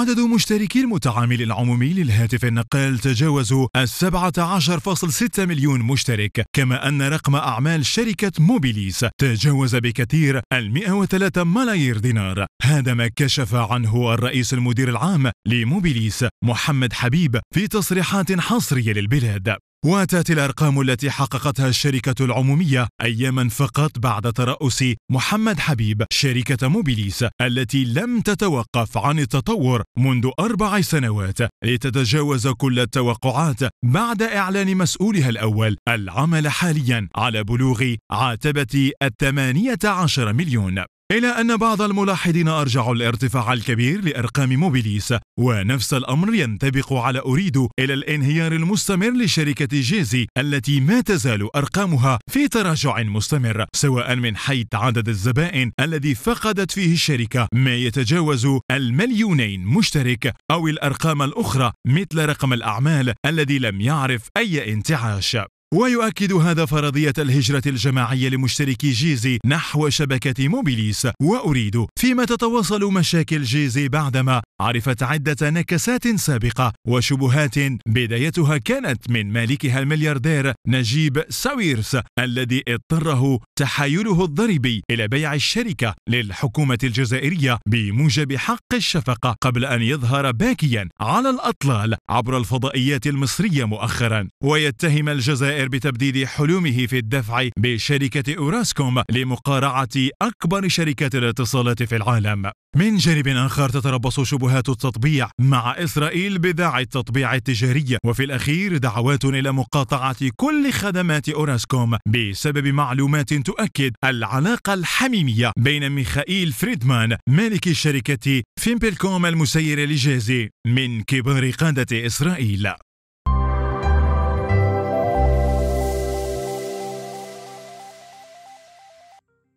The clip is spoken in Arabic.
عدد مشتركي المتعامل العمومي للهاتف النقال تجاوز ال 17.6 مليون مشترك كما أن رقم أعمال شركة موبيليس تجاوز بكثير ال 103 ملايير دينار هذا ما كشف عنه الرئيس المدير العام لموبيليس محمد حبيب في تصريحات حصرية للبلاد وتأتي الأرقام التي حققتها الشركة العمومية أياما فقط بعد ترأس محمد حبيب شركة موبيليس التي لم تتوقف عن التطور منذ أربع سنوات لتتجاوز كل التوقعات بعد إعلان مسؤولها الأول العمل حاليا على بلوغ عاتبة الثمانية عشر مليون إلى أن بعض الملاحظين أرجعوا الارتفاع الكبير لأرقام موبيليس ونفس الأمر ينطبق على أوريدو إلى الانهيار المستمر لشركة جيزي التي ما تزال أرقامها في تراجع مستمر سواء من حيث عدد الزبائن الذي فقدت فيه الشركة ما يتجاوز المليونين مشترك أو الأرقام الأخرى مثل رقم الأعمال الذي لم يعرف أي انتعاش ويؤكد هذا فرضية الهجرة الجماعية لمشتركي جيزي نحو شبكة موبيليس وأريد فيما تتواصل مشاكل جيزي بعدما عرفت عدة نكسات سابقة وشبهات بدايتها كانت من مالكها الملياردير نجيب ساويرس الذي اضطره تحايله الضريبي إلى بيع الشركة للحكومة الجزائرية بموجب حق الشفقة قبل أن يظهر باكيا على الأطلال عبر الفضائيات المصرية مؤخرا ويتهم الجزائر بتبديد حلمه في الدفع بشركة أوراسكوم لمقارعة أكبر شركات الاتصالات في العالم من جانب آخر تتربص شبهات شبهات التطبيع مع إسرائيل بداعي التطبيع التجارية وفي الأخير دعوات إلى مقاطعة كل خدمات أوراسكوم بسبب معلومات تؤكد العلاقة الحميمية بين ميخائيل فريدمان مالك الشركة فيمبلكوم المسير لجازي من كبار قادة إسرائيل